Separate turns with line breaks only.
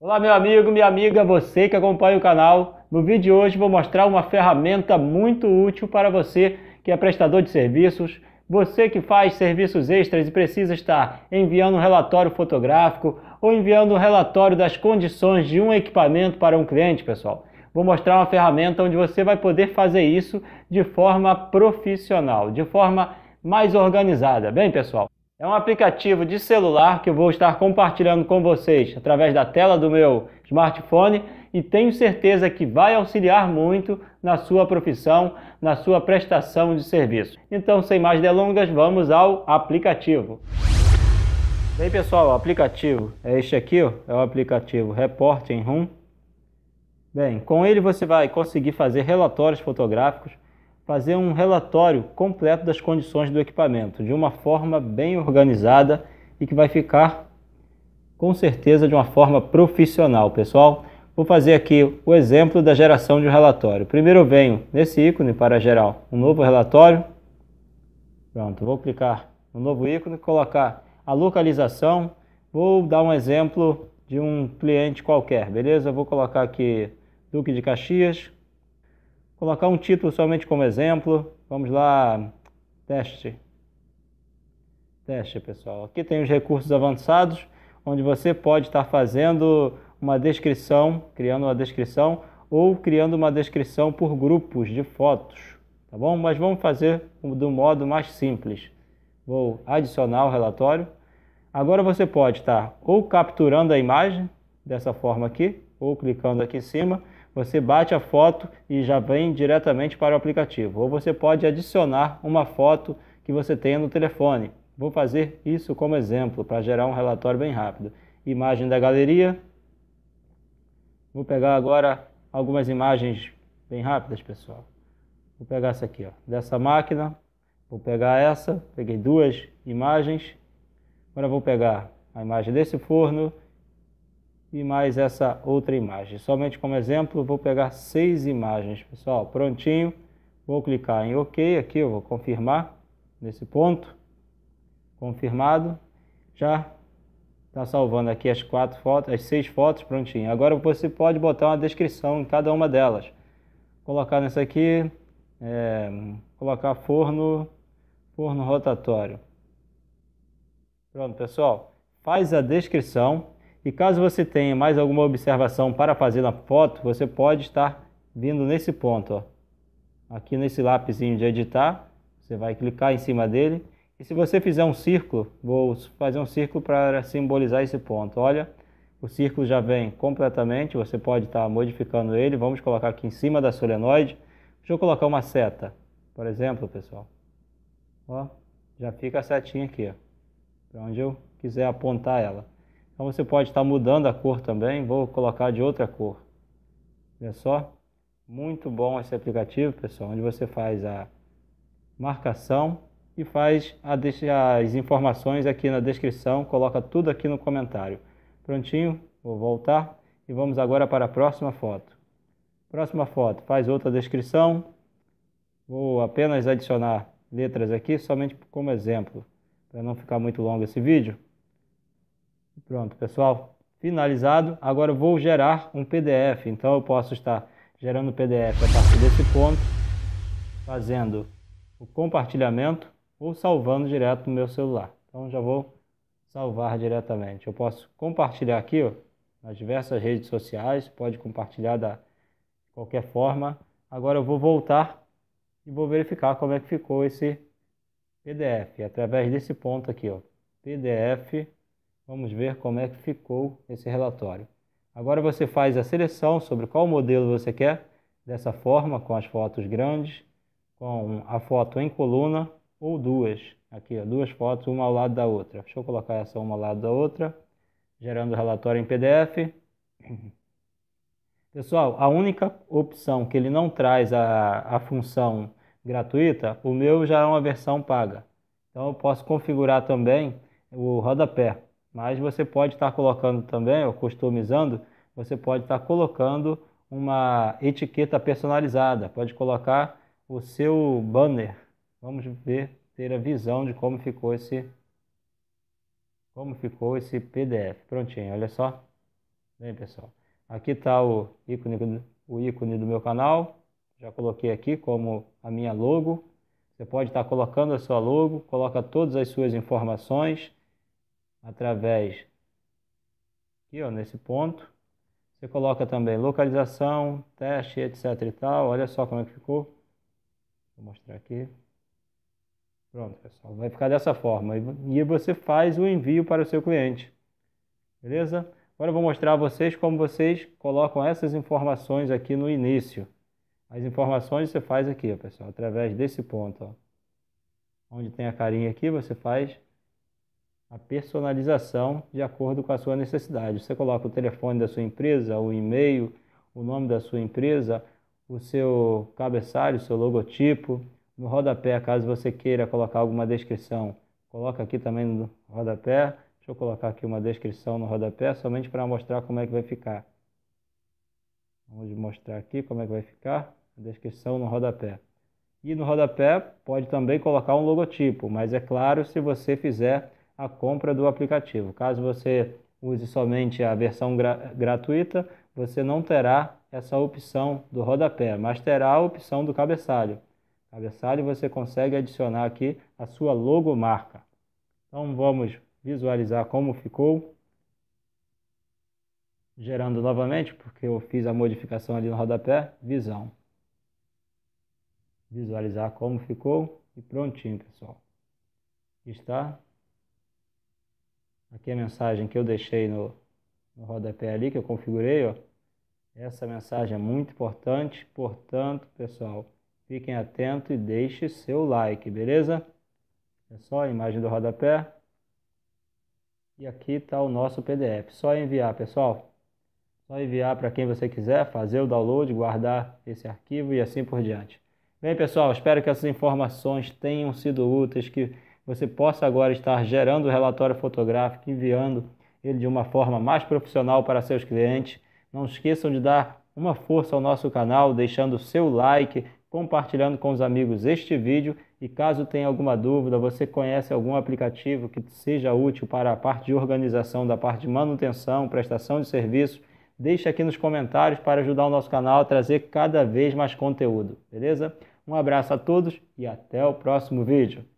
Olá meu amigo, minha amiga, você que acompanha o canal. No vídeo de hoje vou mostrar uma ferramenta muito útil para você que é prestador de serviços, você que faz serviços extras e precisa estar enviando um relatório fotográfico ou enviando um relatório das condições de um equipamento para um cliente, pessoal. Vou mostrar uma ferramenta onde você vai poder fazer isso de forma profissional, de forma mais organizada. Bem, pessoal, é um aplicativo de celular que eu vou estar compartilhando com vocês através da tela do meu smartphone e tenho certeza que vai auxiliar muito na sua profissão, na sua prestação de serviço. Então, sem mais delongas, vamos ao aplicativo. Bem, pessoal, o aplicativo é este aqui, ó, é o aplicativo Report em Room. Bem, com ele você vai conseguir fazer relatórios fotográficos fazer um relatório completo das condições do equipamento, de uma forma bem organizada e que vai ficar com certeza de uma forma profissional, pessoal. Vou fazer aqui o exemplo da geração de um relatório. Primeiro eu venho nesse ícone para gerar um novo relatório. Pronto, vou clicar no novo ícone, colocar a localização. Vou dar um exemplo de um cliente qualquer, beleza? Vou colocar aqui Duque de Caxias, colocar um título somente como exemplo. Vamos lá, teste. Teste, pessoal. Aqui tem os recursos avançados, onde você pode estar fazendo uma descrição, criando uma descrição ou criando uma descrição por grupos de fotos, tá bom? Mas vamos fazer do modo mais simples. Vou adicionar o relatório. Agora você pode estar ou capturando a imagem dessa forma aqui, ou clicando aqui em cima você bate a foto e já vem diretamente para o aplicativo. Ou você pode adicionar uma foto que você tenha no telefone. Vou fazer isso como exemplo para gerar um relatório bem rápido. Imagem da galeria. Vou pegar agora algumas imagens bem rápidas, pessoal. Vou pegar essa aqui, ó, dessa máquina. Vou pegar essa, peguei duas imagens. Agora vou pegar a imagem desse forno e mais essa outra imagem. Somente como exemplo, vou pegar seis imagens, pessoal. Prontinho. Vou clicar em OK aqui, eu vou confirmar nesse ponto. Confirmado. Já está salvando aqui as quatro fotos, as seis fotos, prontinho. Agora você pode botar uma descrição em cada uma delas. Colocar nessa aqui, é, colocar forno, forno rotatório. Pronto, pessoal. Faz a descrição e caso você tenha mais alguma observação para fazer na foto, você pode estar vindo nesse ponto, ó. aqui nesse lápisinho de editar, você vai clicar em cima dele. E se você fizer um círculo, vou fazer um círculo para simbolizar esse ponto. Olha, o círculo já vem completamente, você pode estar modificando ele. Vamos colocar aqui em cima da solenoide. Deixa eu colocar uma seta, por exemplo, pessoal. Ó, já fica a setinha aqui, para onde eu quiser apontar ela. Então você pode estar mudando a cor também, vou colocar de outra cor. Olha só, muito bom esse aplicativo, pessoal, onde você faz a marcação e faz as informações aqui na descrição, coloca tudo aqui no comentário. Prontinho, vou voltar e vamos agora para a próxima foto. Próxima foto, faz outra descrição, vou apenas adicionar letras aqui somente como exemplo, para não ficar muito longo esse vídeo. Pronto, pessoal, finalizado. Agora eu vou gerar um PDF, então eu posso estar gerando PDF a partir desse ponto, fazendo o compartilhamento ou salvando direto no meu celular. Então já vou salvar diretamente. Eu posso compartilhar aqui ó, nas diversas redes sociais, pode compartilhar da qualquer forma. Agora eu vou voltar e vou verificar como é que ficou esse PDF, através desse ponto aqui, ó, PDF Vamos ver como é que ficou esse relatório. Agora você faz a seleção sobre qual modelo você quer, dessa forma, com as fotos grandes, com a foto em coluna ou duas. Aqui, ó, duas fotos, uma ao lado da outra. Deixa eu colocar essa uma ao lado da outra, gerando o relatório em PDF. Pessoal, a única opção que ele não traz a, a função gratuita, o meu já é uma versão paga. Então eu posso configurar também o rodapé. Mas você pode estar colocando também, ou customizando, você pode estar colocando uma etiqueta personalizada, pode colocar o seu banner. Vamos ver, ter a visão de como ficou esse como ficou esse PDF. Prontinho, olha só. Bem, pessoal. Aqui está o ícone, o ícone do meu canal. Já coloquei aqui como a minha logo. Você pode estar colocando a sua logo, coloca todas as suas informações através aqui, ó, nesse ponto. Você coloca também localização, teste, etc e tal. Olha só como é que ficou. Vou mostrar aqui. Pronto, pessoal. Vai ficar dessa forma. E você faz o envio para o seu cliente. Beleza? Agora eu vou mostrar a vocês como vocês colocam essas informações aqui no início. As informações você faz aqui, ó, pessoal, através desse ponto. Ó. Onde tem a carinha aqui, você faz a personalização de acordo com a sua necessidade. Você coloca o telefone da sua empresa, o e-mail, o nome da sua empresa, o seu cabeçalho, o seu logotipo. No rodapé, caso você queira colocar alguma descrição, coloca aqui também no rodapé. Deixa eu colocar aqui uma descrição no rodapé, somente para mostrar como é que vai ficar. Vamos mostrar aqui como é que vai ficar a descrição no rodapé. E no rodapé pode também colocar um logotipo, mas é claro se você fizer a compra do aplicativo. Caso você use somente a versão gra gratuita, você não terá essa opção do rodapé, mas terá a opção do cabeçalho. Cabeçalho você consegue adicionar aqui a sua logomarca. Então vamos visualizar como ficou. Gerando novamente, porque eu fiz a modificação ali no rodapé, visão. Visualizar como ficou e prontinho, pessoal. Está Aqui a mensagem que eu deixei no, no rodapé ali, que eu configurei, ó. Essa mensagem é muito importante, portanto, pessoal, fiquem atentos e deixe seu like, beleza? É só a imagem do rodapé. E aqui está o nosso PDF. Só enviar, pessoal. Só enviar para quem você quiser, fazer o download, guardar esse arquivo e assim por diante. Bem, pessoal, espero que essas informações tenham sido úteis, que você possa agora estar gerando o relatório fotográfico, enviando ele de uma forma mais profissional para seus clientes. Não esqueçam de dar uma força ao nosso canal, deixando o seu like, compartilhando com os amigos este vídeo e caso tenha alguma dúvida, você conhece algum aplicativo que seja útil para a parte de organização, da parte de manutenção, prestação de serviço, deixe aqui nos comentários para ajudar o nosso canal a trazer cada vez mais conteúdo, beleza? Um abraço a todos e até o próximo vídeo.